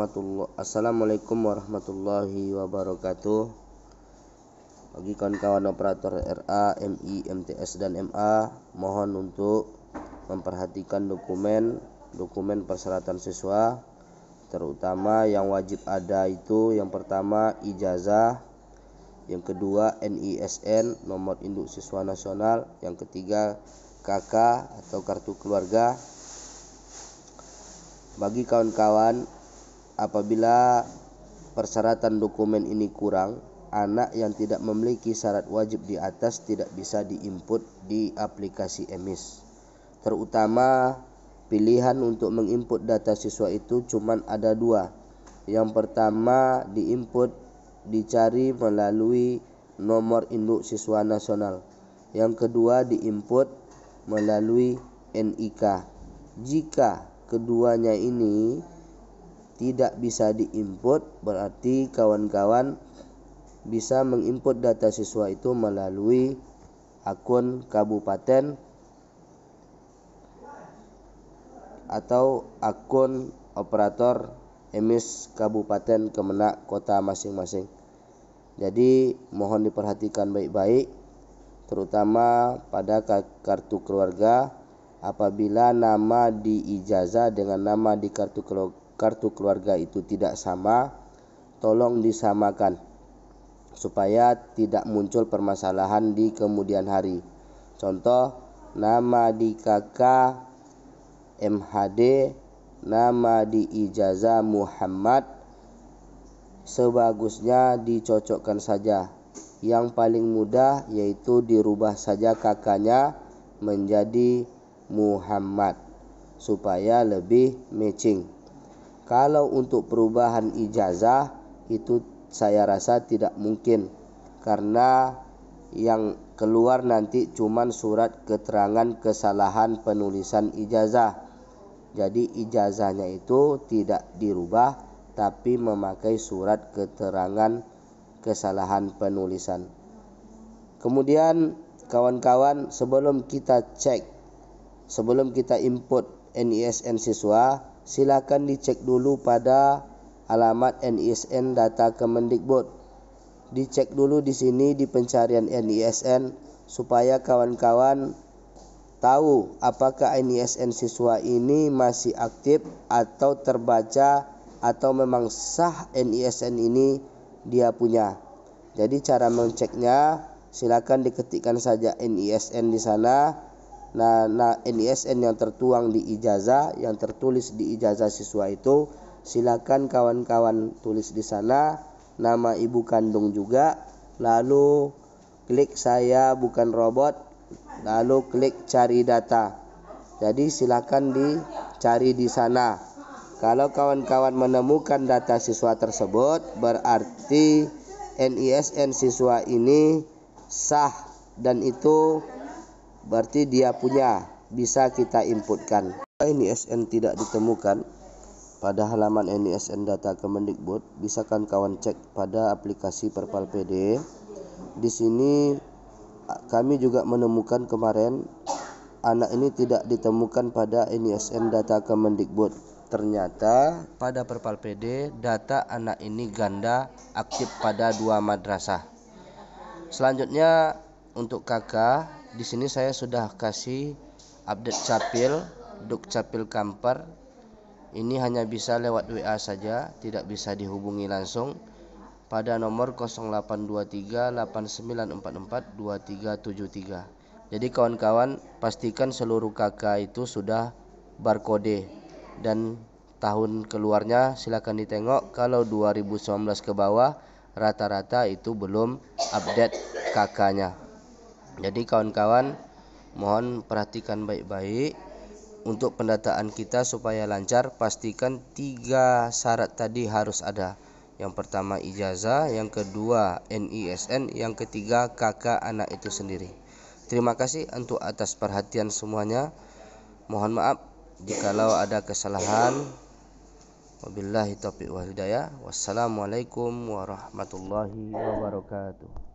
warahmatullahi Assalamualaikum warahmatullahi wabarakatuh Bagi kawan-kawan operator RA, MI, MTS, dan MA Mohon untuk memperhatikan dokumen Dokumen persyaratan siswa Terutama yang wajib ada itu Yang pertama ijazah Yang kedua NISN Nomor induk siswa nasional Yang ketiga KK atau kartu keluarga bagi kawan-kawan apabila persyaratan dokumen ini kurang anak yang tidak memiliki syarat wajib di atas tidak bisa diinput di aplikasi EMIS terutama pilihan untuk menginput data siswa itu cuma ada dua yang pertama diinput dicari melalui nomor induk siswa nasional yang kedua diinput melalui NIK jika keduanya ini tidak bisa diinput berarti kawan-kawan bisa menginput data siswa itu melalui akun kabupaten atau akun operator emis kabupaten kemenak kota masing-masing jadi mohon diperhatikan baik-baik terutama pada kartu keluarga apabila nama di ijazah dengan nama di kartu keluarga kartu keluarga itu tidak sama, tolong disamakan supaya tidak muncul permasalahan di kemudian hari. Contoh nama di KK MHD, nama di ijazah Muhammad sebagusnya dicocokkan saja. Yang paling mudah yaitu dirubah saja kakaknya menjadi Muhammad supaya lebih matching. Kalau untuk perubahan ijazah itu saya rasa tidak mungkin karena yang keluar nanti cuman surat keterangan kesalahan penulisan ijazah. Jadi ijazahnya itu tidak dirubah tapi memakai surat keterangan kesalahan penulisan. Kemudian kawan-kawan sebelum kita cek sebelum kita input NISN siswa silakan dicek dulu pada alamat NISN data Kemendikbud. Dicek dulu di sini di pencarian NISN supaya kawan-kawan tahu apakah NISN siswa ini masih aktif atau terbaca atau memang sah NISN ini dia punya. Jadi cara mengeceknya silakan diketikkan saja NISN di sana nah, nah NISN yang tertuang di ijazah yang tertulis di ijazah siswa itu silakan kawan-kawan tulis di sana nama ibu kandung juga lalu klik saya bukan robot lalu klik cari data jadi silakan dicari di sana kalau kawan-kawan menemukan data siswa tersebut berarti NISN siswa ini sah dan itu berarti dia punya bisa kita inputkan Ini SN tidak ditemukan pada halaman NISN data Kemendikbud bisa kan kawan cek pada aplikasi Perpal PD di sini kami juga menemukan kemarin anak ini tidak ditemukan pada NISN data Kemendikbud ternyata pada Perpal PD data anak ini ganda aktif pada dua madrasah selanjutnya untuk kakak di sini saya sudah kasih update capil duk capil kamper ini hanya bisa lewat WA saja tidak bisa dihubungi langsung pada nomor 082389442373 jadi kawan-kawan pastikan seluruh kakak itu sudah barcode dan tahun keluarnya silahkan ditengok kalau 2019 ke bawah rata-rata itu belum update kakaknya jadi kawan-kawan mohon perhatikan baik-baik untuk pendataan kita supaya lancar pastikan tiga syarat tadi harus ada. Yang pertama ijazah, yang kedua NISN, yang ketiga kakak anak itu sendiri. Terima kasih untuk atas perhatian semuanya. Mohon maaf jikalau ada kesalahan. Wabillahi taufiq wal hidayah. Wassalamualaikum warahmatullahi wabarakatuh.